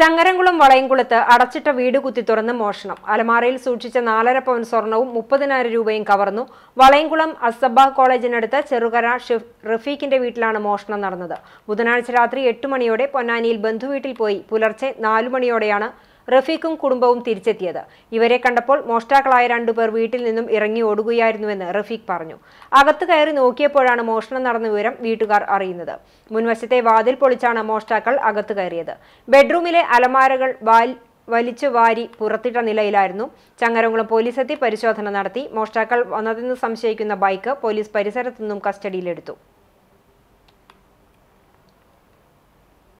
ചങ്ങരംകുളം വളയംകുളത്ത് അടച്ചിട്ട വീട് കുത്തി തുറന്ന് മോഷണം അലമാറയിൽ സൂക്ഷിച്ച നാലര പവൻ സ്വർണവും മുപ്പതിനായിരം രൂപയും കവർന്നു വളയംകുളം അസബ കോളേജിനടുത്ത് ചെറുകര റഫീഖിന്റെ വീട്ടിലാണ് മോഷണം നടന്നത് ബുധനാഴ്ച രാത്രി എട്ടു മണിയോടെ പൊന്നാനിയിൽ ബന്ധുവീട്ടിൽ പോയി പുലർച്ചെ നാലു മണിയോടെയാണ് റഫീഖും കുടുംബവും തിരിച്ചെത്തിയത് ഇവരെ കണ്ടപ്പോൾ മോഷ്ടാക്കളായ രണ്ടുപേർ വീട്ടിൽ നിന്നും ഇറങ്ങി ഓടുകയായിരുന്നുവെന്ന് റഫീഖ് പറഞ്ഞു അകത്ത് കയറി നോക്കിയപ്പോഴാണ് മോഷണം നടന്ന വിവരം വീട്ടുകാർ അറിയുന്നത് മുൻവശത്തെ വാതിൽ പൊളിച്ചാണ് മോഷ്ടാക്കൾ അകത്ത് കയറിയത് ബെഡ്റൂമിലെ അലമാരകൾ വലിച്ചു വാരി പുറത്തിട്ട നിലയിലായിരുന്നു ചങ്ങരകുളം പോലീസെത്തി പരിശോധന നടത്തി മോഷ്ടാക്കൾ വന്നതെന്ന് സംശയിക്കുന്ന ബൈക്ക് പോലീസ് പരിസരത്തു നിന്നും കസ്റ്റഡിയിലെടുത്തു